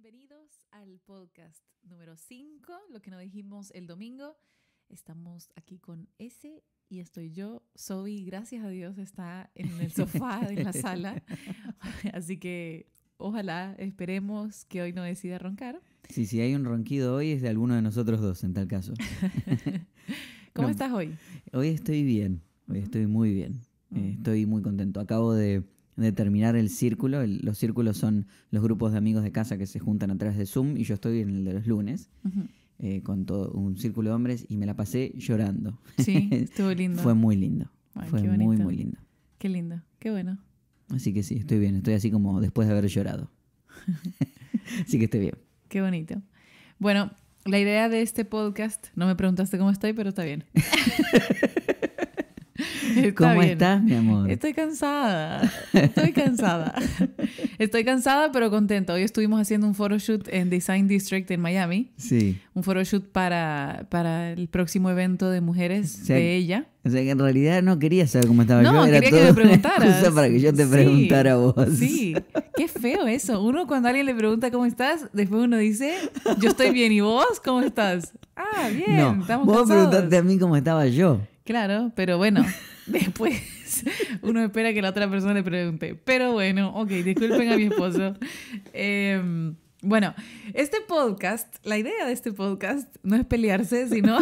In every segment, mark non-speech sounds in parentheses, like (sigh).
Bienvenidos al podcast número 5, lo que nos dijimos el domingo. Estamos aquí con ese y estoy yo. Soy, gracias a Dios, está en el sofá, de la (laughs) sala. Así que ojalá, esperemos que hoy no decida roncar. Sí, si hay un ronquido hoy es de alguno de nosotros dos, en tal caso. (laughs) ¿Cómo estás hoy? Hoy estoy bien, hoy estoy muy bien. Estoy muy contento. Acabo de de terminar el círculo. los círculos son los grupos de amigos de casa que se juntan a través de Zoom y yo estoy en el de los lunes. Eh, con todo un círculo de hombres y me la pasé llorando. Sí, (laughs) estuvo lindo. Fue muy lindo. Fue muy, muy lindo. Qué lindo, qué bueno. Así que sí, estoy bien, estoy así como después de haber llorado. (laughs) así que estoy bien. Qué bonito. Bueno, la idea de este podcast, no me preguntaste cómo estoy, pero está bien. (laughs) (laughs) ¿Cómo estás, mi amor? Estoy cansada. Estoy cansada. (laughs) Estoy cansada, pero contenta. Hoy estuvimos haciendo un photoshoot en Design District en Miami. Sí. Un photoshoot para, para el próximo evento de mujeres de ella. O sea que en realidad no quería saber cómo estaba no, yo. Era quería que me (laughs) preguntaras. para que yo te preguntara a vos. Sí. Qué feo eso. Uno cuando alguien le pregunta cómo estás, después uno dice, yo estoy bien. ¿Y vos cómo estás? Ah, bien. No, vos preguntaste a mí cómo estaba yo. Claro, pero bueno, Después uno espera que la otra persona le pregunte. Pero bueno, ok, disculpen a mi esposo. Em, bueno, este podcast, la idea de este podcast no es pelearse, sino,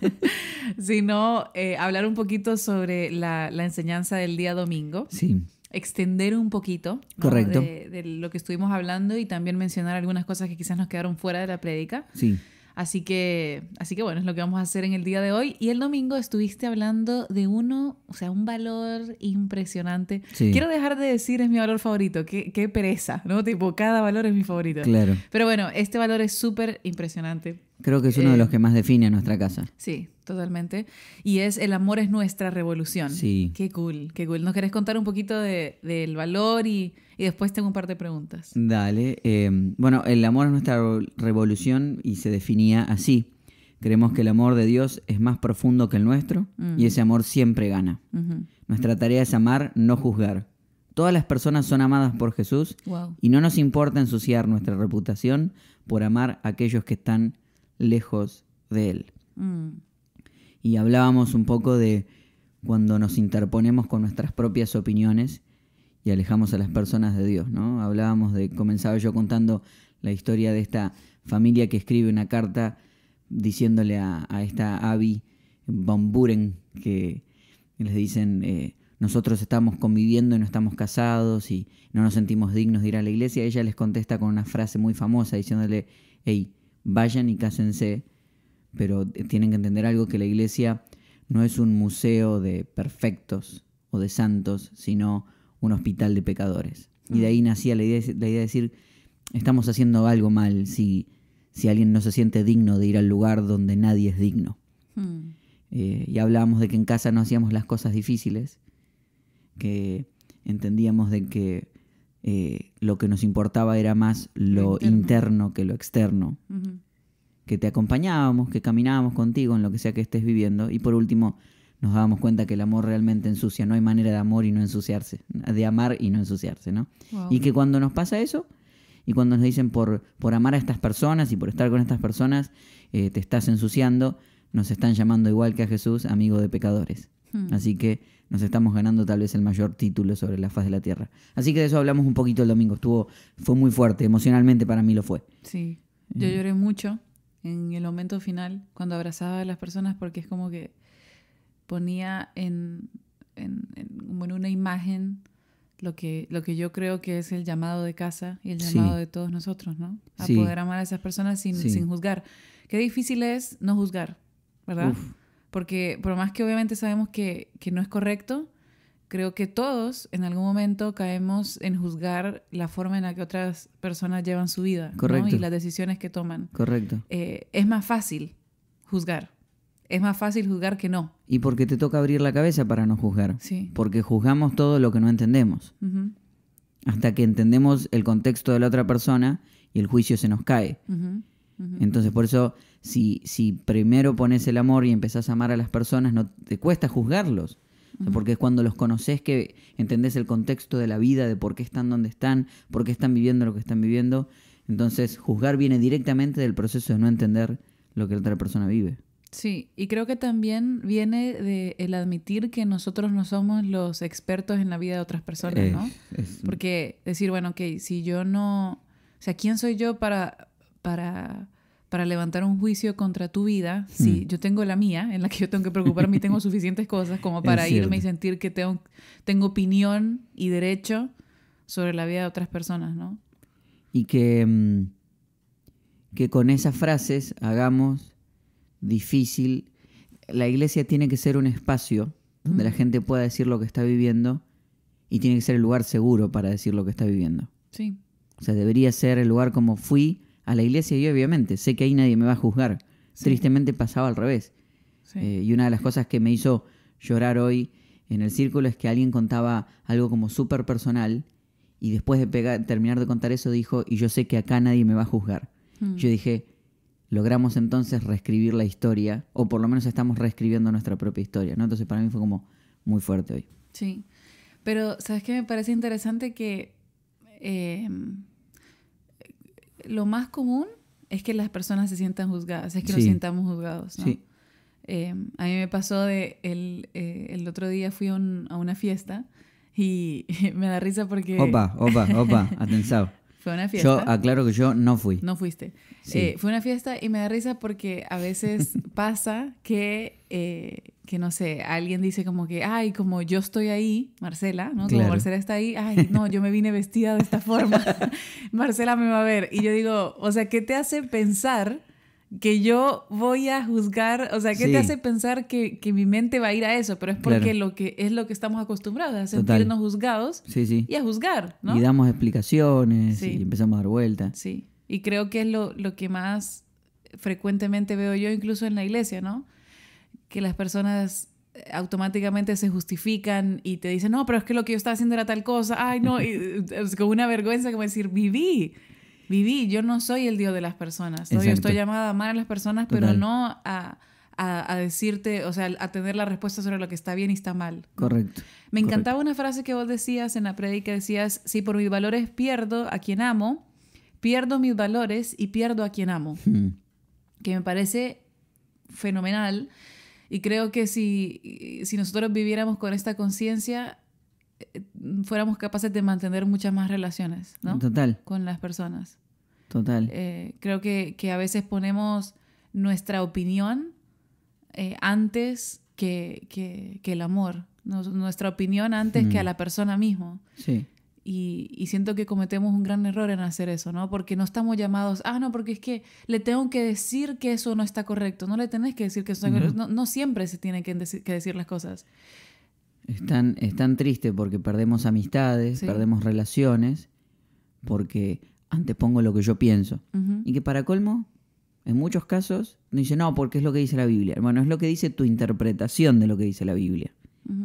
(laughs) sino eh, hablar un poquito sobre la, enseñanza del día domingo. Sí. Extender un poquito Correcto. De, de, lo que estuvimos hablando y también mencionar algunas cosas que quizás nos quedaron fuera de la prédica. Sí. Así que, así que bueno, es lo que vamos a hacer en el día de hoy. Y el domingo estuviste hablando de uno, o sea, un valor impresionante. Quiero dejar de decir es mi valor favorito, qué, qué pereza, ¿no? Tipo, cada valor es mi favorito. Claro. Pero bueno, este valor es súper impresionante Creo que es uno de los eh, que más define a nuestra casa. Sí, totalmente. Y es El amor es nuestra revolución. Sí. Qué cool, qué cool. ¿Nos querés contar un poquito del valor y, después tengo un par de preguntas? Dale. Eh, bueno, el amor es nuestra revolución y se definía así. Creemos que el amor de Dios es más profundo que el nuestro y mm. ese amor siempre gana. Nuestra tarea es amar, no juzgar. Todas las personas son amadas por Jesús y no nos importa ensuciar nuestra reputación por amar a aquellos que están lejos de Él. Mm. Y hablábamos un poco de cuando nos interponemos con nuestras propias opiniones y alejamos a las personas de Dios, ¿no? Hablábamos de, comenzaba yo contando la historia de esta familia que escribe una carta diciéndole a, esta Abby Van Buren que les dicen, eh, nosotros estamos conviviendo y no estamos casados y no nos sentimos dignos de ir a la iglesia. Ella les contesta con una frase muy famosa diciéndole, hey, vayan y cásense, pero tienen que entender algo que la iglesia no es un museo de perfectos o de santos, sino un hospital de pecadores. Y de ahí nacía la idea, idea de decir, estamos haciendo algo mal si, alguien no se siente digno de ir al lugar donde nadie es digno. Hmm. Eh, y hablábamos de que en casa no hacíamos las cosas difíciles, que entendíamos de que eh, lo que nos importaba era más lo, interno. que lo externo. Que te acompañábamos, que caminábamos contigo en lo que sea que estés viviendo. Y por último, nos dábamos cuenta que el amor realmente ensucia. No hay manera de amor y no ensuciarse. De amar y no ensuciarse, ¿no? Y que cuando nos pasa eso, y cuando nos dicen por, por amar a estas personas y por estar con estas personas, eh, te estás ensuciando, nos están llamando igual que a Jesús, amigo de pecadores. Así que nos estamos ganando tal vez el mayor título sobre la faz de la Tierra. Así que de eso hablamos un poquito el domingo. Estuvo, fue muy fuerte, emocionalmente para mí lo fue. Sí, eh. yo lloré mucho en el momento final cuando abrazaba a las personas porque es como que ponía en, en, una imagen lo que, lo que yo creo que es el llamado de casa y el llamado de todos nosotros, ¿no? A poder amar a esas personas sin, sin juzgar. Qué difícil es no juzgar, ¿verdad? Porque por más que obviamente sabemos que, no es correcto, creo que todos en algún momento caemos en juzgar la forma en la que otras personas llevan su vida Correcto. y las decisiones que toman. Correcto. Eh, es más fácil juzgar. Es más fácil juzgar que no. Y porque te toca abrir la cabeza para no juzgar. Sí. Porque juzgamos todo lo que no entendemos. Hasta que entendemos el contexto de la otra persona y el juicio se nos cae. Entonces, por eso si, si primero pones el amor y empezás a amar a las personas, no te cuesta juzgarlos. Porque es cuando los conoces que entendés el contexto de la vida, de por qué están donde están, por qué están viviendo lo que están viviendo. Entonces, juzgar viene directamente del proceso de no entender lo que la otra persona vive. Sí, y creo que también viene de el admitir que nosotros no somos los expertos en la vida de otras personas, ¿no? Porque decir, bueno, ok, si yo no, o sea, ¿quién soy yo para, para para levantar un juicio contra tu vida, si hmm. yo tengo la mía, en la que yo tengo que preocuparme y tengo (laughs) suficientes cosas como para irme y sentir que tengo, tengo opinión y derecho sobre la vida de otras personas, ¿no? Y que, mm, que con esas frases hagamos difícil. La iglesia tiene que ser un espacio donde la gente pueda decir lo que está viviendo y tiene que ser el lugar seguro para decir lo que está viviendo. Sí. O sea, debería ser el lugar como fui a la iglesia y obviamente sé que ahí nadie me va a juzgar. Tristemente pasaba al revés. Eh, y una de las cosas que me hizo llorar hoy en el círculo es que alguien contaba algo como súper personal y después de terminar de contar eso dijo, y yo sé que acá nadie me va a juzgar. Mm. Yo dije, logramos entonces reescribir la historia, o por lo menos estamos reescribiendo nuestra propia historia, ¿no? Entonces para mí fue como muy fuerte hoy. Sí, pero ¿sabes qué? Me parece interesante que... Eh, lo más común es que las personas se sientan juzgadas, es que nos sintamos juzgados. ¿no? Eh, a mí me pasó de el, eh, el otro día fui a, una fiesta y (laughs) me da risa porque... Opa, opa, opa, (laughs) atención. Fue una fiesta. Yo aclaro que yo no fui. No fuiste. Eh, fue una fiesta y me da risa porque a veces (laughs) pasa que, eh, que, no sé, alguien dice como que, ay, como yo estoy ahí, Marcela, ¿no? Como Marcela está ahí, ay, no, yo me vine vestida de esta forma, (laughs) (laughs) Marcela me va a ver. Y yo digo, o sea, ¿qué te hace pensar? que yo voy a juzgar, o sea, ¿qué te hace pensar que, mi mente va a ir a eso? Pero es porque lo que es lo que estamos acostumbrados, a sentirnos juzgados y a juzgar, ¿no? Y damos explicaciones y empezamos a dar vueltas. Sí, y creo que es lo, lo, que más frecuentemente veo yo incluso en la iglesia, ¿no? Que las personas eh, automáticamente se justifican y te dicen, no, pero es que lo que yo estaba haciendo era tal cosa, ay, no, eh, es como una vergüenza como decir, viví, viví. Yo no soy el Dios de las personas. Yo estoy llamada a amar a las personas, pero no a, decirte, o sea, a tener la respuesta sobre lo que está bien y está mal. Correcto. Me encantaba una frase que vos decías en la predica, decías, si por mis valores pierdo a quien amo, pierdo mis valores y pierdo a quien amo. Hmm. Que me parece fenomenal. Y creo que si, si nosotros viviéramos con esta conciencia, fuéramos capaces de mantener muchas más relaciones, ¿no? Total. Con las personas. Total. Eh, creo que, que, a veces ponemos nuestra opinión eh, antes que, que, el amor, nuestra opinión antes que a mm. la persona misma. Sí. Y, y, siento que cometemos un gran error en hacer eso, ¿no? Porque no estamos llamados, ah, no, porque es que le tengo que decir que eso no está correcto, no le tenés que decir que eso no, no, siempre se tienen que, que decir las cosas. Es tan, triste porque perdemos amistades, perdemos relaciones, porque pongo lo que yo pienso. Y que para colmo, en muchos casos, no dice, no, porque es lo que dice la Biblia. Bueno, es lo que dice tu interpretación de lo que dice la Biblia.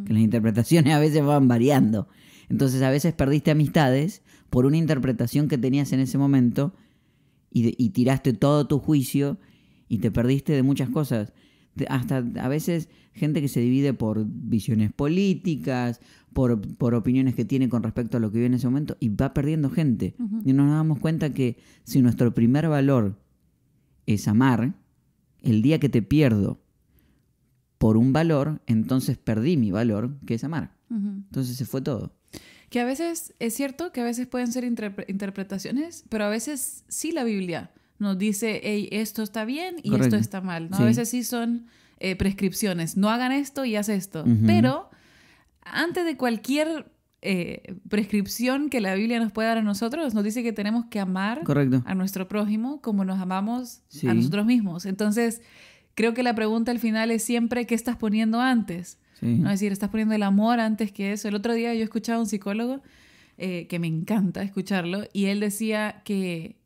Que las interpretaciones (laughs) a veces van variando. Entonces a veces perdiste amistades por una interpretación que tenías en ese momento y, y tiraste todo tu juicio y te perdiste de muchas cosas hasta a veces gente que se divide por visiones políticas, por, opiniones que tiene con respecto a lo que vive en ese momento, y va perdiendo gente. Y nos damos cuenta que si nuestro primer valor es amar, el día que te pierdo por un valor, entonces perdí mi valor, que es amar. Entonces se fue todo. Que a veces, es cierto que a veces pueden ser interpretaciones, pero a veces sí la Biblia nos dice, hey, esto está bien y esto está mal. A veces sí son eh, prescripciones, no hagan esto y haz esto. Pero antes de cualquier eh, prescripción que la Biblia nos pueda dar a nosotros, nos dice que tenemos que amar a nuestro prójimo como nos amamos a nosotros mismos. Entonces, creo que la pregunta al final es siempre, ¿qué estás poniendo antes? ¿No? Es decir, estás poniendo el amor antes que eso. El otro día yo escuchaba a un psicólogo eh, que me encanta escucharlo y él decía que...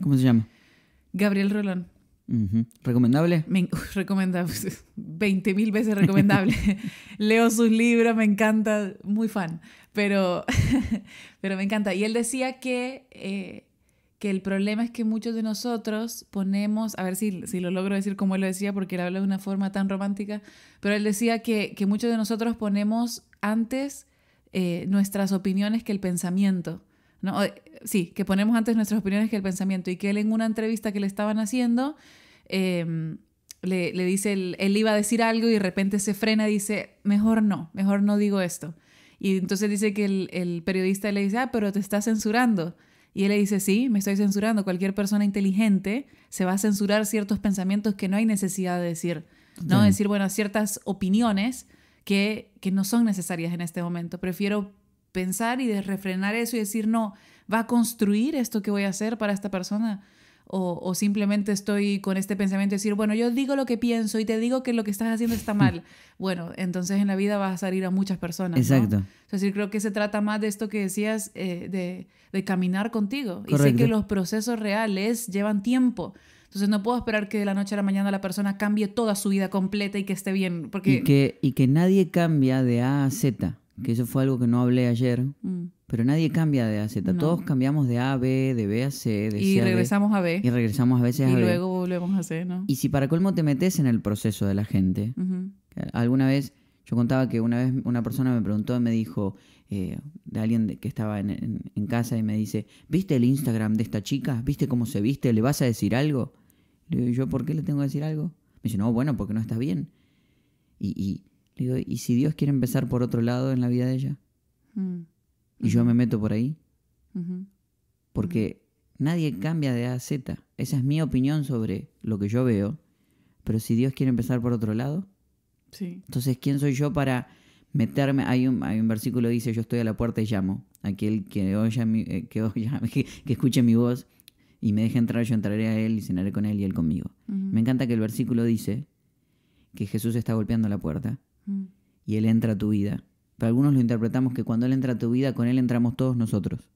¿Cómo se llama? Gabriel Rolón. ¿Recomendable? (laughs) recomendable, Veinte mil veces recomendable. (laughs) Leo sus libros, me encanta, muy fan, pero, (laughs) pero me encanta. Y él decía que, eh, que el problema es que muchos de nosotros ponemos, a ver si, si lo logro decir como él lo decía, porque él habla de una forma tan romántica, pero él decía que, muchos de nosotros ponemos antes eh, nuestras opiniones que el pensamiento. Eh, sí, que ponemos antes nuestras opiniones que el pensamiento y que él en una entrevista que le estaban haciendo em, le, dice, él, iba a decir algo y de repente se frena y dice, mejor no, mejor no digo esto. Y entonces dice que el, periodista le dice, ah, pero te está censurando. Y él le dice, sí, me estoy censurando. Cualquier persona inteligente se va a censurar ciertos pensamientos que no hay necesidad de decir. ¿no? Decir, bueno, ciertas opiniones que no son necesarias en este momento. Prefiero pensar y de refrenar eso y decir, no, va a construir esto que voy a hacer para esta persona. O, simplemente estoy con este pensamiento de decir, bueno, yo digo lo que pienso y te digo que lo que estás haciendo está mal. (laughs) Bueno, entonces en la vida vas a salir a muchas personas. Exacto. Es decir, creo que se trata más de esto que decías, eh, de, caminar contigo. Y sé que los procesos reales llevan tiempo. Entonces no puedo esperar que de la noche a la mañana la persona cambie toda su vida completa y que esté bien. Porque... Y, que, nadie cambia de A a Z que eso fue algo que no hablé ayer, mm. pero nadie cambia de A a Z. Todos cambiamos de A a B, de B a C, de y C regresamos a B. Y regresamos a veces a B. Y luego volvemos a C, ¿no? Y si para colmo te metes en el proceso de la gente. Alguna vez, yo contaba que una vez una persona me preguntó y me dijo, eh, de alguien que estaba en, casa y me dice, ¿viste el Instagram de esta chica? ¿Viste cómo se viste? ¿Le vas a decir algo? Le digo, ¿yo por qué le tengo que decir algo? Me dice, no, bueno, porque no estás bien. y ¿y si Dios quiere empezar por otro lado en la vida de ella? Mm. Y yo me meto por ahí. Porque nadie cambia de A a Z. Esa es mi opinión sobre lo que yo veo. Pero si Dios quiere empezar por otro lado, entonces ¿quién soy yo para meterme? Hay un, versículo que dice, yo estoy a la puerta y llamo. Aquel que, eh, (laughs) que, que, escuche mi voz y me deje entrar, yo entraré a él y cenaré con él y él conmigo. Me encanta que el versículo dice que Jesús está golpeando la puerta Mm. Y Él entra a tu vida. Para algunos lo interpretamos que cuando Él entra a tu vida, con Él entramos todos nosotros.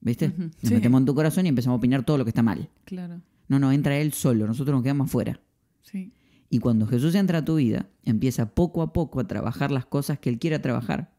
¿Viste? Nos metemos en tu corazón y empezamos a opinar todo lo que está mal. Claro. No, no, entra Él solo, nosotros nos quedamos afuera. Sí. Y cuando Jesús entra a tu vida, empieza poco a poco a trabajar las cosas que Él quiera trabajar.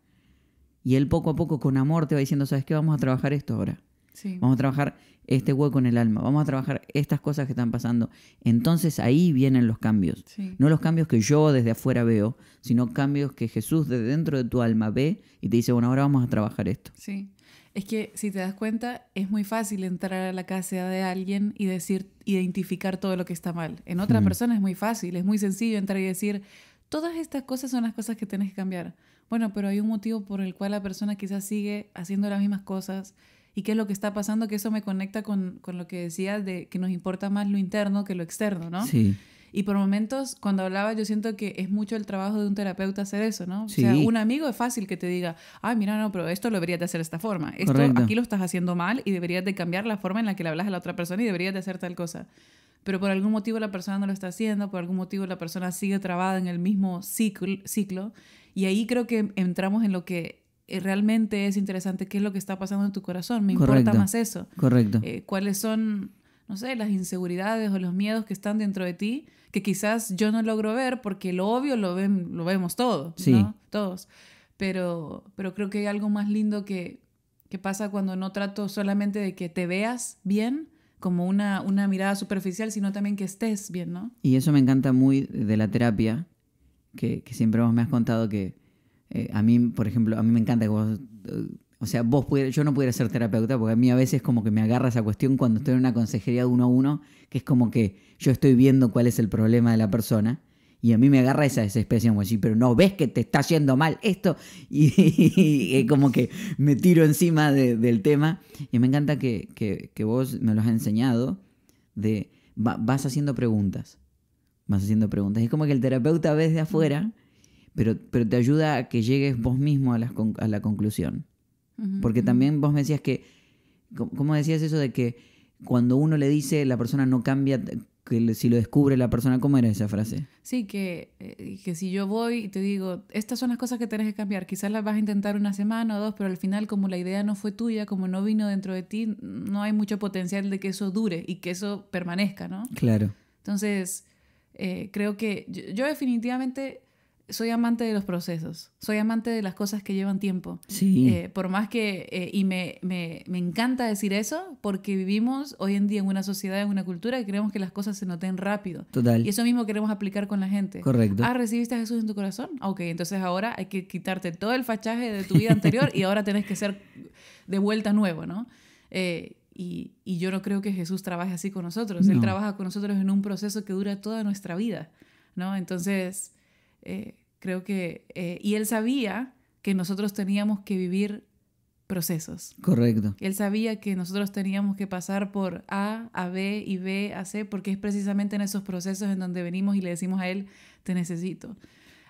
Y Él poco a poco con amor te va diciendo, ¿sabes qué? Vamos a trabajar esto ahora. Sí. Vamos a trabajar este hueco en el alma, vamos a trabajar estas cosas que están pasando. Entonces ahí vienen los cambios. No los cambios que yo desde afuera veo, sino cambios que Jesús desde dentro de tu alma ve y te dice, bueno, ahora vamos a trabajar esto. Sí. Es que si te das cuenta, es muy fácil entrar a la casa de alguien y decir, identificar todo lo que está mal. En otra mm. persona es muy fácil, es muy sencillo entrar y decir, todas estas cosas son las cosas que tienes que cambiar. Bueno, pero hay un motivo por el cual la persona quizás sigue haciendo las mismas cosas, y qué es lo que está pasando, que eso me conecta con, con lo que decías de que nos importa más lo interno que lo externo, ¿no? Sí. Y por momentos, cuando hablaba, yo siento que es mucho el trabajo de un terapeuta hacer eso, ¿no? O sea, un amigo es fácil que te diga, ay, ah, mira, no, pero esto lo deberías de hacer de esta forma. Esto aquí lo estás haciendo mal y deberías de cambiar la forma en la que le hablas a la otra persona y deberías de hacer tal cosa. Pero por algún motivo la persona no lo está haciendo, por algún motivo la persona sigue trabada en el mismo ciclo y ahí creo que entramos en lo que eh, realmente es interesante qué es lo que está pasando en tu corazón. Me importa más eso. Correcto. Eh, ¿Cuáles son, no sé, las inseguridades o los miedos que están dentro de ti que quizás yo no logro ver porque lo obvio lo, vemos todo, ¿no? Todos. Pero, pero creo que hay algo más lindo que, pasa cuando no trato solamente de que te veas bien, como una, una mirada superficial, sino también que estés bien, ¿no? Y eso me encanta muy de la terapia, que, que siempre vos me has contado que eh, a mí, por ejemplo, a mí me encanta que vos... Eh, o sea, vos yo no pudiera ser terapeuta porque a mí a veces como que me agarra esa cuestión cuando estoy en una consejería de uno a uno, que es como que yo estoy viendo cuál es el problema de la persona y a mí me agarra esa especie como así, pero no ves que te está haciendo mal esto (laughs) y, como que me tiro encima del tema y me encanta que, que, vos me lo has enseñado de vas haciendo preguntas, vas haciendo preguntas. Es como que el terapeuta ves de afuera pero, te ayuda a que llegues vos mismo a, la conclusión. Porque también vos me decías que, ¿cómo decías eso de que cuando uno le dice la persona no cambia, que si lo descubre la persona, ¿cómo era esa frase? Sí, que, eh, que si yo voy y te digo, estas son las cosas que tenés que cambiar, quizás las vas a intentar una semana o dos, pero al final como la idea no fue tuya, como no vino dentro de ti, no hay mucho potencial de que eso dure y que eso permanezca, ¿no? Claro. Entonces, eh, creo que yo definitivamente soy amante de los procesos, soy amante de las cosas que llevan tiempo. Sí. Eh, por más que, eh, y me, encanta decir eso, porque vivimos hoy en día en una sociedad, en una cultura que creemos que las cosas se noten rápido. Total. Y eso mismo queremos aplicar con la gente. Correcto. Ah, recibiste a Jesús en tu corazón. Ah, ok, entonces ahora hay que quitarte todo el fachaje de tu vida anterior y ahora tienes que ser de vuelta nuevo, ¿no? Eh, y, yo no creo que Jesús trabaje así con nosotros. Él trabaja con nosotros en un proceso que dura toda nuestra vida, ¿no? Entonces eh, creo que, eh, y él sabía que nosotros teníamos que vivir procesos. Correcto. Él sabía que nosotros teníamos que pasar por A a B y B a C, porque es precisamente en esos procesos en donde venimos y le decimos a Él, te necesito.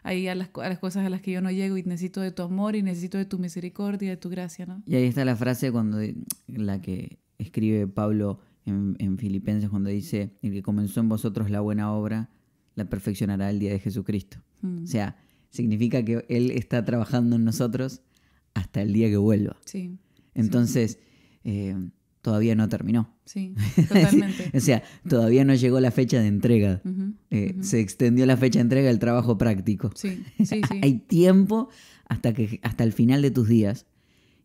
Ahí a las, cosas a las que yo no llego y necesito de tu amor y necesito de tu misericordia, y de tu gracia, Y ahí está la frase cuando la que escribe Pablo en Filipenses cuando dice, el que comenzó en vosotros la buena obra, la perfeccionará el día de Jesucristo. Mm. O sea, significa que Él está trabajando en nosotros hasta el día que vuelva. Entonces, eh, todavía no terminó. (laughs) Sí, totalmente. o sea, todavía no llegó la fecha de entrega. Eh, se extendió la fecha de entrega del trabajo práctico. Sí, (laughs) sí, sí. Hay tiempo hasta, que, hasta el final de tus días.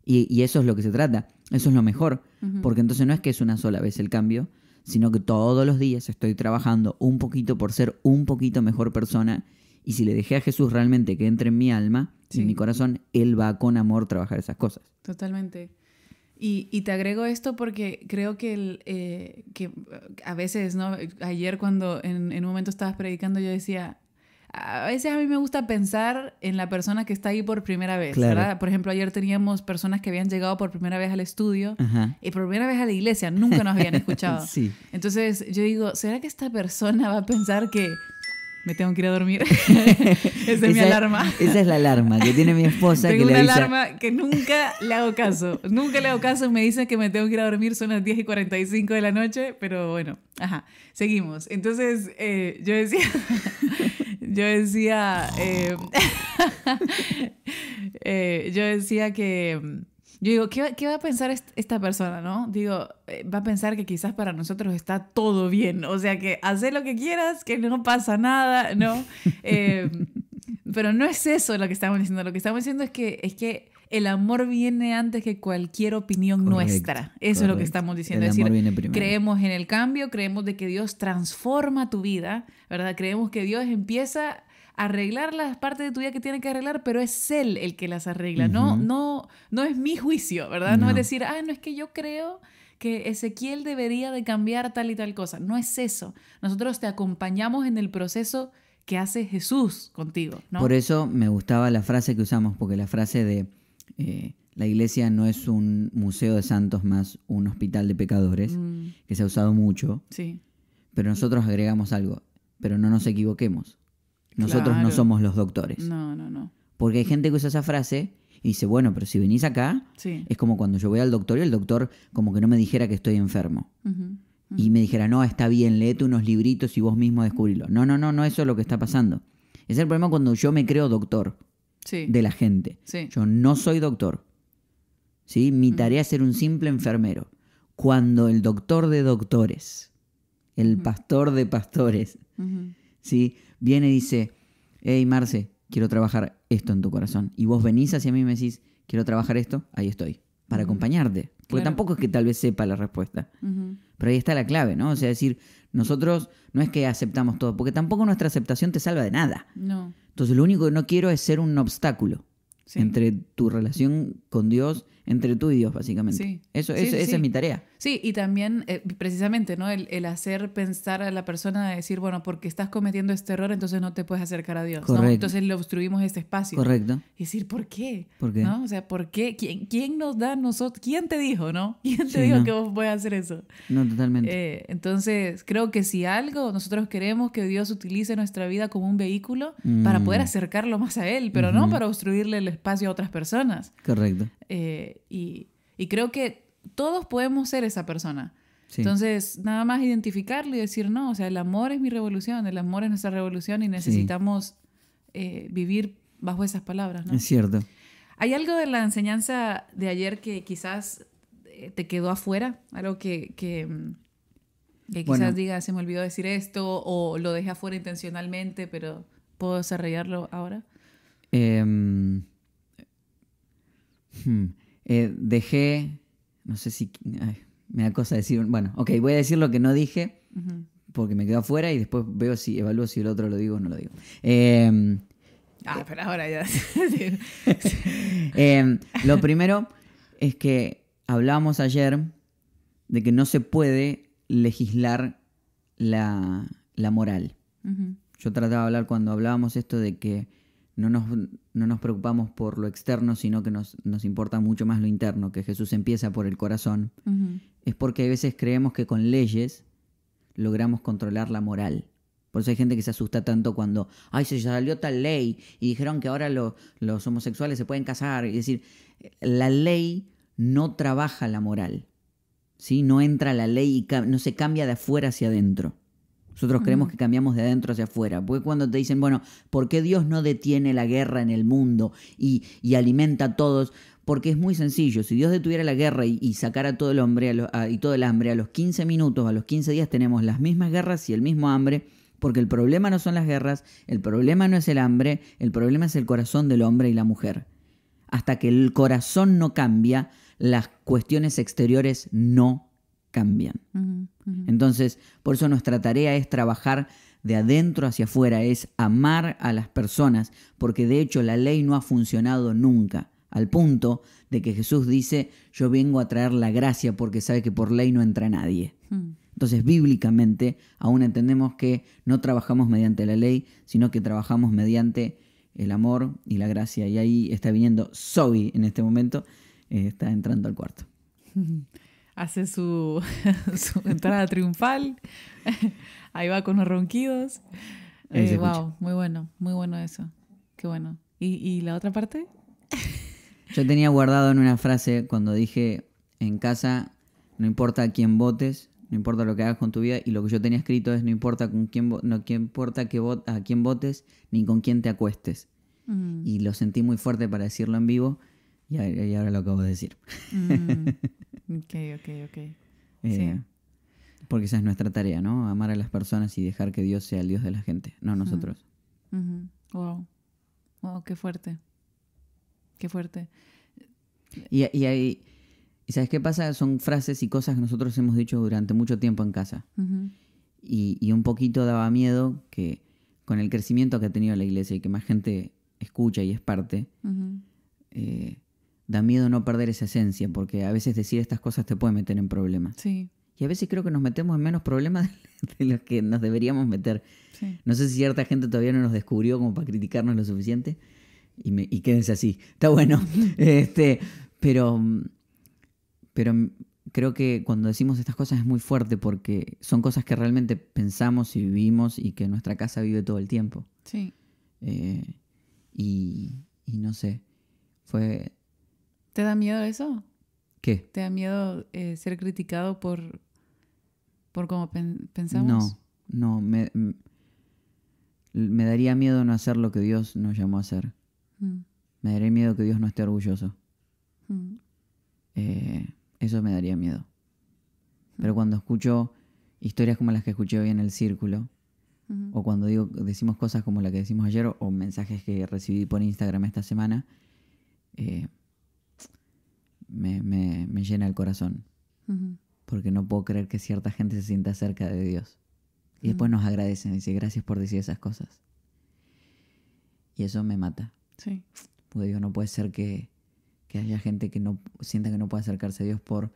Y, eso es lo que se trata. Eso es lo mejor. Porque entonces no es que es una sola vez el cambio, sino que todos los días estoy trabajando un poquito por ser un poquito mejor persona y si le dejé a Jesús realmente que entre en mi alma, en mi corazón, Él va con amor a trabajar esas cosas. Totalmente. Y, te agrego esto porque creo que, el, eh, que eh, a veces, ¿no? Ayer cuando en, un momento estabas predicando, yo decía, a veces a mí me gusta pensar en la persona que está ahí por primera vez, Por ejemplo, ayer teníamos personas que habían llegado por primera vez al estudio y por primera vez a la iglesia, nunca nos habían (laughs) escuchado. sí. Entonces yo digo, ¿será que esta persona va a pensar que me tengo que ir a dormir. (laughs) esa es mi alarma. Esa es la alarma que tiene mi esposa. Tengo que una alarma que nunca le hago caso. Nunca le hago caso. Me dicen que me tengo que ir a dormir. Son las 10 y 45 de la noche, pero bueno, ajá. Seguimos. Entonces, eh, yo decía. (laughs) yo decía. Eh, (laughs) eh, yo decía que yo digo, ¿qué va, ¿qué va, a pensar esta persona, no? Digo, eh, va a pensar que quizás para nosotros está todo bien, o sea, que haces lo que quieras, que no pasa nada, ¿no? (laughs) Em, pero no es eso lo que estamos diciendo, lo que estamos diciendo es que, es que el amor viene antes que cualquier opinión nuestra. Eso es lo que estamos diciendo. es decir, creemos en el cambio, creemos de que Dios transforma tu vida, ¿verdad? Creemos que Dios empieza arreglar las partes de tu vida que tiene que arreglar, pero es él el que las arregla, no, no, no es mi juicio, ¿verdad? No. es decir, ah, no es que yo creo que Ezequiel debería de cambiar tal y tal cosa, no es eso, nosotros te acompañamos en el proceso que hace Jesús contigo. Por eso me gustaba la frase que usamos, porque la frase de eh, la iglesia no es un museo de santos más un hospital de pecadores, mm. que se ha usado mucho, sí. pero nosotros agregamos algo, pero no nos equivoquemos. Nosotros no somos los doctores. No, no, no. Porque hay gente que usa esa frase y dice, bueno, pero si venís acá, es como cuando yo voy al doctor y el doctor como que no me dijera que estoy enfermo. Y me dijera, no, está bien, léete unos libritos y vos mismo descubrilo. No, no, no, no, eso es lo que está pasando. Es el problema cuando yo me creo doctor de la gente. Yo no soy doctor. ¿sí? Mi tarea es ser un simple enfermero. Cuando el doctor de doctores, el pastor de pastores, Viene y dice, hey Marce, quiero trabajar esto en tu corazón. Y vos venís hacia mí y me decís, quiero trabajar esto, ahí estoy, para acompañarte. Porque tampoco es que tal vez sepa la respuesta. Pero ahí está la clave, ¿no? O sea, decir, nosotros no es que aceptamos todo, porque tampoco nuestra aceptación te salva de nada. Entonces lo único que no quiero es ser un obstáculo. entre tu relación con Dios, entre tú y Dios, básicamente. Eso, esa es mi tarea. Sí, y también eh, precisamente, ¿no? El, hacer pensar a la persona decir, bueno, porque estás cometiendo este error, entonces no te puedes acercar a Dios. ¿no? Entonces le obstruimos este espacio. Correcto. Y decir, ¿por qué? ¿Por qué? ¿No? O sea, ¿por qué? ¿Quién, quién nos da nosotros? ¿Quién te dijo, no? (laughs) ¿Quién te dijo que vos puedes hacer eso? No, totalmente. Eh, entonces, creo que si algo, nosotros queremos que Dios utilice nuestra vida como un vehículo para mm. poder acercarlo más a Él, pero no para obstruirle el espacio a otras personas. Correcto. Eh, y, y creo que todos podemos ser esa persona. Entonces, nada más identificarlo y decir, no, o sea, el amor es mi revolución, el amor es nuestra revolución y necesitamos eh, vivir bajo esas palabras, ¿no? Es cierto. ¿Hay algo de la enseñanza de ayer que quizás eh, te quedó afuera? Algo que, mm, quizás diga, se me olvidó decir esto o lo dejé afuera intencionalmente, pero puedo desarrollarlo ahora. Em, hmm, eh, dejé no sé si. me da cosa decir. Bueno, ok, voy a decir lo que no dije porque me quedo afuera y después veo si evalúo si el otro lo digo o no lo digo. Em, ah, espera eh, ahora ya. (laughs) Em, lo primero es que hablábamos ayer de que no se puede legislar la, la moral. Yo trataba de hablar cuando hablábamos esto de que no nos no nos preocupamos por lo externo, sino que nos, importa mucho más lo interno, que Jesús empieza por el corazón, es porque a veces creemos que con leyes logramos controlar la moral. Por eso hay gente que se asusta tanto cuando, ay, se salió tal ley y dijeron que ahora los homosexuales se pueden casar. Es decir, la ley no trabaja la moral. ¿sí? No entra la ley y no se cambia de afuera hacia adentro. Nosotros creemos que cambiamos de adentro hacia afuera. Porque cuando te dicen, bueno, ¿por qué Dios no detiene la guerra en el mundo y, alimenta a todos? Porque es muy sencillo. Si Dios detuviera la guerra y, sacara todo el hombre y todo el hambre a los 15 minutos, a los 15 días tenemos las mismas guerras y el mismo hambre. Porque el problema no son las guerras, el problema no es el hambre, el problema es el corazón del hombre y la mujer. Hasta que el corazón no cambia, las cuestiones exteriores no cambian. Entonces, por eso nuestra tarea es trabajar de adentro hacia afuera, es amar a las personas, porque de hecho la ley no ha funcionado nunca, al punto de que Jesús dice, yo vengo a traer la gracia porque sabe que por ley no entra nadie. Entonces, bíblicamente, aún entendemos que no trabajamos mediante la ley, sino que trabajamos mediante el amor y la gracia. Y ahí está viniendo Zoe en este momento, eh, está entrando al cuarto. (laughs) hace (laughs) su, entrada triunfal, (laughs) ahí va con los ronquidos. wow, eh, muy bueno, muy bueno eso. Qué bueno. ¿Y, la otra parte? (laughs) Yo tenía guardado en una frase cuando dije en casa, no importa a quién votes, no importa lo que hagas con tu vida, y lo que yo tenía escrito es no importa con quién no importa que a quién votes ni con quién te acuestes. Mm. Y lo sentí muy fuerte para decirlo en vivo, y, ahora lo acabo de decir. Mm. ok, ok, ok. (laughs) Eh, porque esa es nuestra tarea, ¿no? Amar a las personas y dejar que Dios sea el Dios de la gente, no nosotros. Wow. Wow, qué fuerte. Qué fuerte. Y, y ¿sabes qué pasa? Son frases y cosas que nosotros hemos dicho durante mucho tiempo en casa. Y, un poquito daba miedo que con el crecimiento que ha tenido la iglesia y que más gente escucha y es parte, da miedo no perder esa esencia, porque a veces decir estas cosas te puede meter en problemas. Y a veces creo que nos metemos en menos problemas (laughs) de los que nos deberíamos meter. No sé si cierta gente todavía no nos descubrió como para criticarnos lo suficiente. Y, me, así. Está bueno. (laughs) este, pero, pero creo que cuando decimos estas cosas es muy fuerte porque son cosas que realmente pensamos y vivimos y que nuestra casa vive todo el tiempo. Sí. Eh, y, y no sé. Fue ¿Te da miedo eso? ¿Qué? ¿Te da miedo eh, ser criticado por, por cómo pensamos? No, no, me, me, daría miedo no hacer lo que Dios nos llamó a hacer. Mm. Me daría miedo que Dios no esté orgulloso. Mm. Eh, eso me daría miedo. Mm. Pero cuando escucho historias como las que escuché hoy en el círculo, o cuando digo, decimos cosas como la que decimos ayer, o, o mensajes que recibí por Instagram esta semana, eh, me, llena el corazón. Porque no puedo creer que cierta gente se sienta cerca de Dios. Y después nos agradecen, y dice, gracias por decir esas cosas. Y eso me mata. Sí. Porque digo, no puede ser que, haya gente que no sienta que no puede acercarse a Dios por,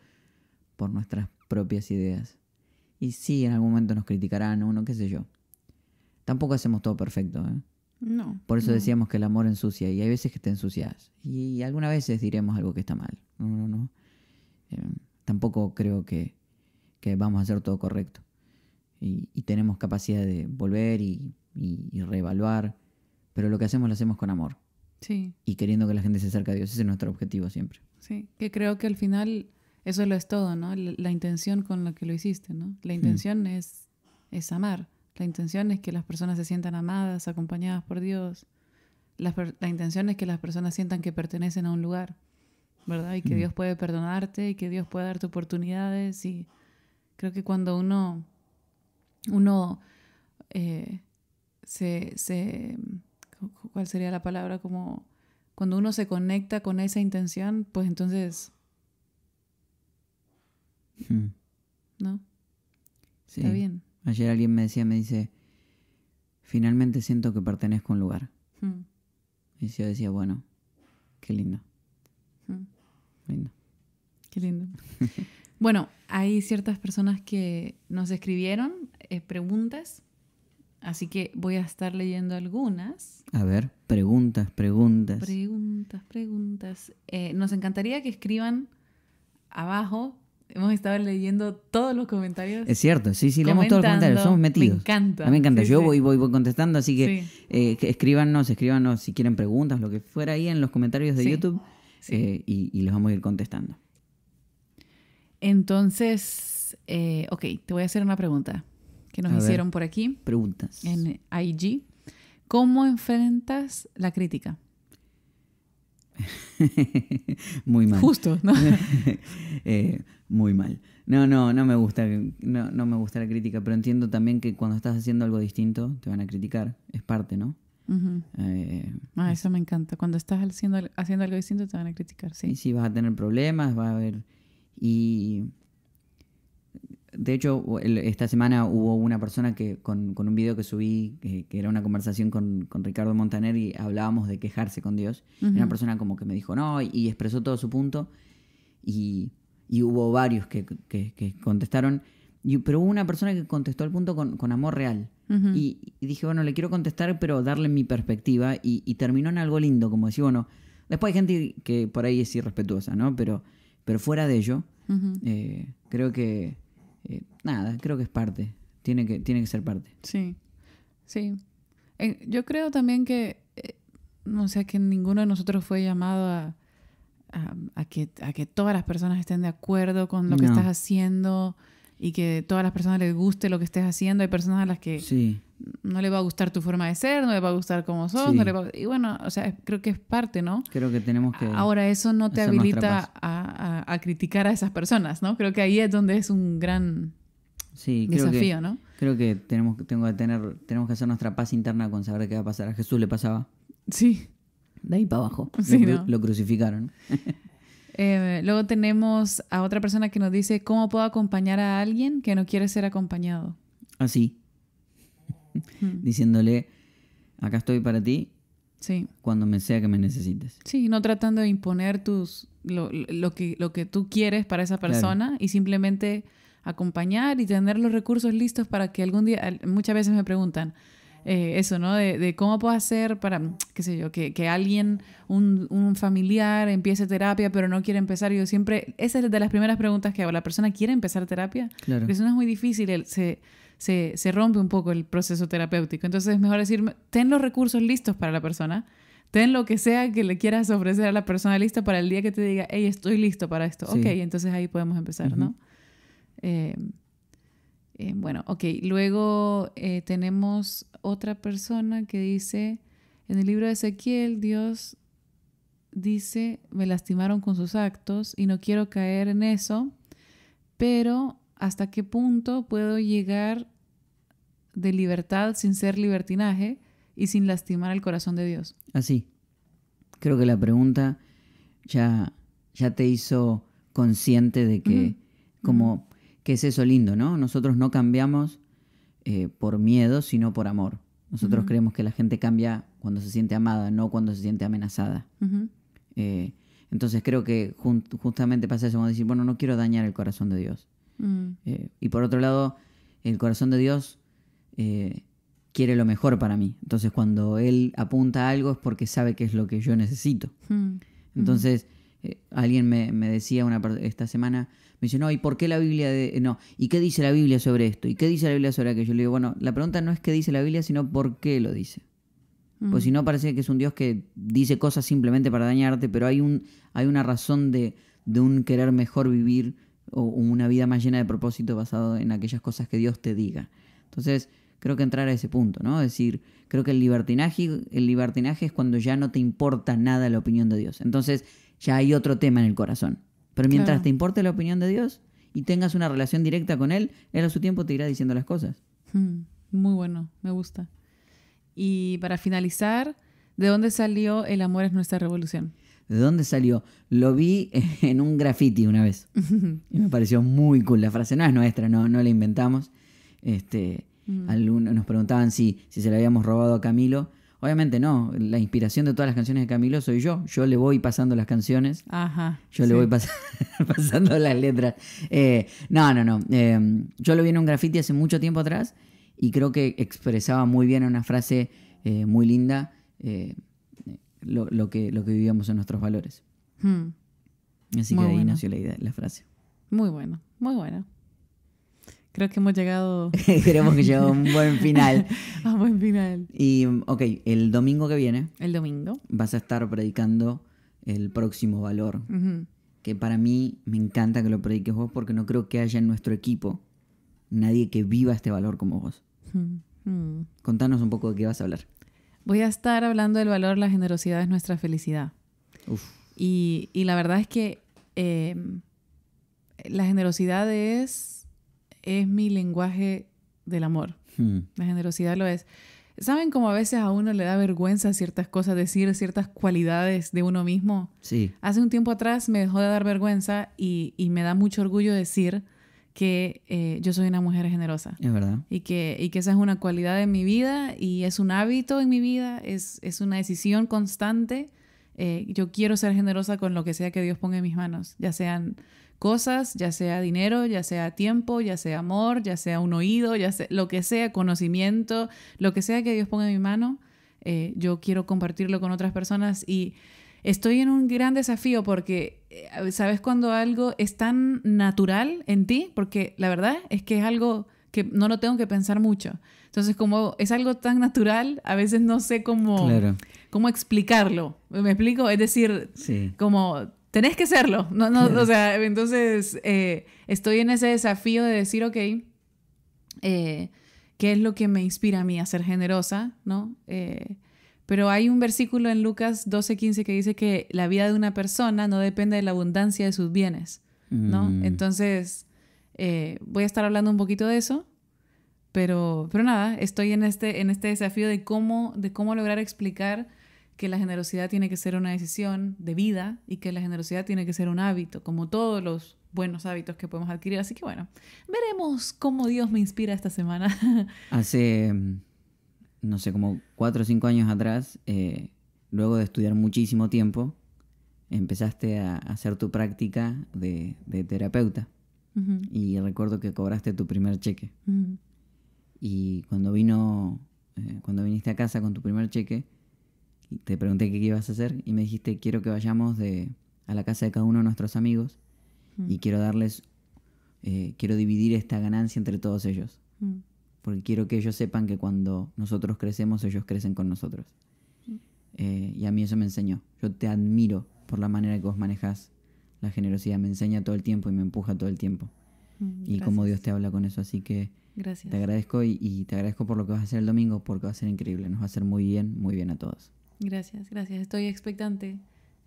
por nuestras propias ideas. Y sí, en algún momento nos criticarán uno, qué sé yo. Tampoco hacemos todo perfecto, ¿eh? No. Por eso decíamos que el amor ensucia y hay veces que te ensucias. Y algunas veces diremos algo que está mal. No, no, no. Eh, tampoco creo que, vamos a hacer todo correcto. Y, tenemos capacidad de volver y, reevaluar. Pero lo que hacemos lo hacemos con amor. Sí. Y queriendo que la gente se acerque a Dios. Ese es nuestro objetivo siempre. Sí, que creo que al final eso lo es todo, ¿no? La, intención con la que lo hiciste, ¿no? La intención es, es amar. La intención es que las personas se sientan amadas, acompañadas por Dios. La, intención es que las personas sientan que pertenecen a un lugar, ¿verdad? Y que mm. Dios puede perdonarte y que Dios puede darte oportunidades. Y creo que cuando uno, uno eh, se, se, ¿cuál sería la palabra? Como cuando uno se conecta con esa intención, pues entonces... Mm. ¿No? Sí. Está bien. Ayer alguien me decía, me dice, finalmente siento que pertenezco a un lugar. Hmm. Y yo decía, bueno, qué lindo. Hmm. Lindo. Qué lindo. (laughs) bueno, hay ciertas personas que nos escribieron eh, preguntas, así que voy a estar leyendo algunas. A ver, preguntas, preguntas. Preguntas, preguntas. Eh, nos encantaría que escriban abajo Hemos estado leyendo todos los comentarios. Es cierto, sí, sí, leemos todos los comentarios, somos metidos. Me encanta. A mí me encanta, yo Voy, voy, contestando, así que, eh, escríbanos, escríbanos si quieren preguntas, lo que fuera ahí en los comentarios de YouTube eh, y, los vamos a ir contestando. Entonces, eh, ok, te voy a hacer una pregunta que nos hicieron por aquí. Preguntas. En IG. ¿Cómo enfrentas la crítica? (laughs) muy mal. Justo, ¿no? (laughs) Eh, muy mal. No, no, no me gusta, no, me gusta la crítica, pero entiendo también que cuando estás haciendo algo distinto te van a criticar. Es parte, ¿no? Eh, ah, eso me encanta. Cuando estás haciendo, haciendo algo distinto te van a criticar, sí. Y sí, vas a tener problemas, va a haber. Y de hecho, esta semana hubo una persona que con, un video que subí, eh, que, era una conversación con, Ricardo Montaner y hablábamos de quejarse con Dios. Una persona como que me dijo, no, y, expresó todo su punto. Y, hubo varios que, contestaron. pero hubo una persona que contestó al punto con, amor real. y, dije, bueno, le quiero contestar, pero darle mi perspectiva. Y, terminó en algo lindo, como decir, bueno, después hay gente que por ahí es irrespetuosa, ¿no? Pero, pero fuera de ello, eh, creo que eh, nada, creo que es parte. Tiene que, tiene que ser parte. Sí, sí. Eh, yo creo también que, no eh, sé, que ninguno de nosotros fue llamado a, que, todas las personas estén de acuerdo con lo que estás haciendo y que todas las personas les guste lo que estés haciendo. Hay personas a las que no le va a gustar tu forma de ser, no le va a gustar cómo sos, y bueno, o sea, creo que es parte, ¿no? Creo que tenemos que... Ahora, eso no te habilita a, criticar a esas personas, ¿no? Creo que ahí es donde es un gran desafío, ¿no? Creo que tenemos, tengo que tener, tenemos que hacer nuestra paz interna con saber qué va a pasar. A Jesús le pasaba. Sí. De ahí para abajo. lo crucificaron. (laughs) Eh, luego tenemos a otra persona que nos dice, ¿cómo puedo acompañar a alguien que no quiere ser acompañado? Así. (laughs) Diciéndole, acá estoy para ti. Cuando me sea que me necesites. Sí, no tratando de imponer tus, lo, que, tú quieres para esa persona y simplemente acompañar y tener los recursos listos para que algún día, muchas veces me preguntan, eh, eso, ¿no? De, cómo puedo hacer para, qué sé yo, que, que alguien, un, un, familiar empiece terapia, pero no quiere empezar. Yo siempre, esa es de las primeras preguntas que hago. ¿La persona quiere empezar terapia? Claro. Porque eso no es muy difícil. se, se, se, rompe un poco el proceso terapéutico. Entonces es mejor decir, ten los recursos listos para la persona, ten lo que sea que le quieras ofrecer a la persona lista para el día que te diga, hey, estoy listo para esto. Ok, entonces ahí podemos empezar, ¿no? Eh, eh, bueno, ok, luego eh, tenemos otra persona que dice, en el libro de Ezequiel, Dios dice, me lastimaron con sus actos y no quiero caer en eso, pero ¿hasta qué punto puedo llegar de libertad sin ser libertinaje y sin lastimar al corazón de Dios? Así. Ah, Creo que la pregunta ya, ya te hizo consciente de que como que es eso lindo, ¿no? Nosotros no cambiamos eh, por miedo, sino por amor. Nosotros creemos que la gente cambia cuando se siente amada, no cuando se siente amenazada. Eh, entonces creo que justamente pasa eso, como decir, bueno, no quiero dañar el corazón de Dios. Mm. Eh, y por otro lado, el corazón de Dios quiere lo mejor para mí. Entonces cuando Él apunta a algo es porque sabe que es lo que yo necesito. Mm. Entonces, alguien me, decía una, esta semana, me dice, no, ¿y por qué la Biblia de... No, ¿y qué dice la Biblia sobre esto? ¿Y qué dice la Biblia sobre aquello? Yo le digo, bueno, la pregunta no es qué dice la Biblia, sino por qué lo dice. Porque mm. Pues si no, parece que es un Dios que dice cosas simplemente para dañarte, pero hay, un, hay una razón de, de un querer mejor vivir o una vida más llena de propósito basado en aquellas cosas que Dios te diga. Entonces, creo que entrar a ese punto, ¿no? Es decir, creo que el libertinaje, el libertinaje es cuando ya no te importa nada la opinión de Dios. Entonces, ya hay otro tema en el corazón. Pero mientras te importe la opinión de Dios y tengas una relación directa con Él, Él a su tiempo te irá diciendo las cosas. Hmm, muy bueno, me gusta. Y para finalizar, ¿de dónde salió El amor es nuestra revolución? ¿De dónde salió? Lo vi (laughs) en un graffiti una vez. (laughs) y me pareció muy cool. La frase no es nuestra, no, la inventamos. Este, mm. algunos nos preguntaban si, si se la habíamos robado a Camilo. Obviamente no, la inspiración de todas las canciones de Camilo soy yo. Yo le voy pasando las canciones. Ajá. Yo le voy (laughs) pasando las letras. Eh, no, no, no. Em, yo lo vi en un graffiti hace mucho tiempo atrás y creo que expresaba muy bien una frase eh, muy linda eh, lo, que, lo que vivíamos en nuestros valores. Hmm. Así que ahí nació la, idea, la frase. Muy bueno, muy bueno. Creo que hemos llegado. (laughs) (laughs) queremos que llegado un buen final. (laughs) a un buen final. Y, ok, el domingo que viene. El domingo. Vas a estar predicando el próximo valor. Que para mí me encanta que lo prediques vos porque no creo que haya en nuestro equipo nadie que viva este valor como vos. Mm. Contanos un poco de qué vas a hablar. Voy a estar hablando del valor, la generosidad es nuestra felicidad. Y, la verdad es que eh, la generosidad es es mi lenguaje del amor. Hmm. La generosidad lo es. ¿Saben cómo a veces a uno le da vergüenza ciertas cosas, decir ciertas cualidades de uno mismo? Sí. Hace un tiempo atrás me dejó de dar vergüenza y, me da mucho orgullo decir que eh, yo soy una mujer generosa. Es verdad. Y que, y que esa es una cualidad de mi vida y es un hábito en mi vida, es, es una decisión constante eh, yo quiero ser generosa con lo que sea que Dios ponga en mis manos, ya sean cosas, ya sea dinero, ya sea tiempo, ya sea amor, ya sea un oído, ya sea lo que sea, conocimiento, lo que sea que Dios ponga en mi mano, eh, yo quiero compartirlo con otras personas y estoy en un gran desafío porque eh, sabes cuando algo es tan natural en ti, porque la verdad es que es algo no lo tengo que pensar mucho. Entonces, como es algo tan natural, a veces no sé cómo, cómo explicarlo. ¿Me explico? Es decir, como tenés que serlo. No, no, entonces eh, estoy en ese desafío de decir, ok, eh, ¿qué es lo que me inspira a mí a ser generosa? ¿No? Eh, pero hay un versículo en Lucas 12:15 que dice que la vida de una persona no depende de la abundancia de sus bienes, ¿no? Mm. Entonces, eh, voy a estar hablando un poquito de eso, pero, pero nada, estoy en este, en este desafío de cómo, de cómo lograr explicar que la generosidad tiene que ser una decisión de vida y que la generosidad tiene que ser un hábito, como todos los buenos hábitos que podemos adquirir. Así que bueno, veremos cómo Dios me inspira esta semana. (laughs) Hace, mm, no sé, como cuatro o cinco años atrás, eh, luego de estudiar muchísimo tiempo, empezaste a hacer tu práctica de terapeuta y recuerdo que cobraste tu primer cheque. Y cuando vino, eh, cuando viniste a casa con tu primer cheque, te pregunté qué ibas a hacer y me dijiste quiero que vayamos de, a la casa de cada uno de nuestros amigos y quiero darles, eh, quiero dividir esta ganancia entre todos ellos. Porque quiero que ellos sepan que cuando nosotros crecemos, ellos crecen con nosotros. Eh, y a mí eso me enseñó. Yo te admiro por la manera que vos manejás la generosidad me enseña todo el tiempo y me empuja todo el tiempo. Mm, y como Dios te habla con eso. Así que te agradezco y, te agradezco por lo que vas a hacer el domingo porque va a ser increíble. Nos va a hacer muy bien, muy bien a todos. Gracias, gracias. Estoy expectante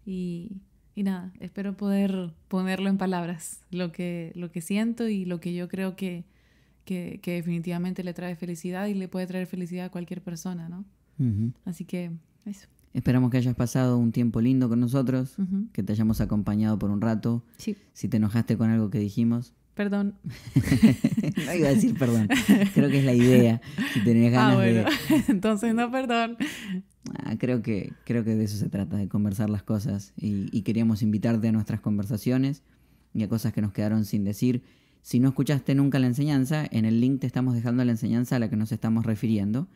y, nada, espero poder ponerlo en palabras, lo que, lo que siento y lo que yo creo que, que, definitivamente le trae felicidad y le puede traer felicidad a cualquier persona, ¿no? Así que eso. Esperamos que hayas pasado un tiempo lindo con nosotros, que te hayamos acompañado por un rato. Si te enojaste con algo que dijimos. Perdón. (laughs) no iba a decir perdón. Creo que es la idea. Si tenés ganas ah, bueno. de... (laughs) Entonces no perdón. Ah, creo, que, creo que de eso se trata, de conversar las cosas. y queríamos invitarte a nuestras conversaciones y a cosas que nos quedaron sin decir si no escuchaste nunca la enseñanza, en el link te estamos dejando la enseñanza a la que nos estamos refiriendo.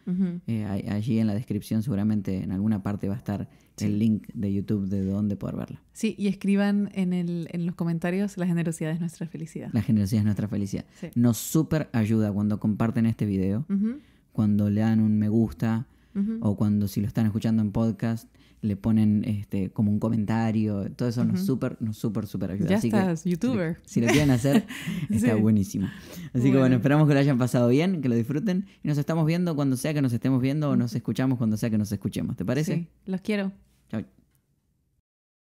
Eh, allí en la descripción seguramente en alguna parte va a estar el link de YouTube de dónde poder verla. Sí, y escriban en, los comentarios la generosidad es nuestra felicidad. La generosidad es nuestra felicidad. Nos súper ayuda cuando comparten este video, cuando le dan un me gusta o cuando si lo están escuchando en podcast le ponen este, como un comentario, todo eso nos súper, nos súper, súper ayuda. Así estás, que, youtuber. Si lo quieren hacer, (laughs) está buenísimo. Así que bueno, esperamos que lo hayan pasado bien, que lo disfruten y nos estamos viendo cuando sea que nos estemos viendo o nos escuchamos cuando sea que nos escuchemos. ¿Te parece? Sí, los quiero. Chao.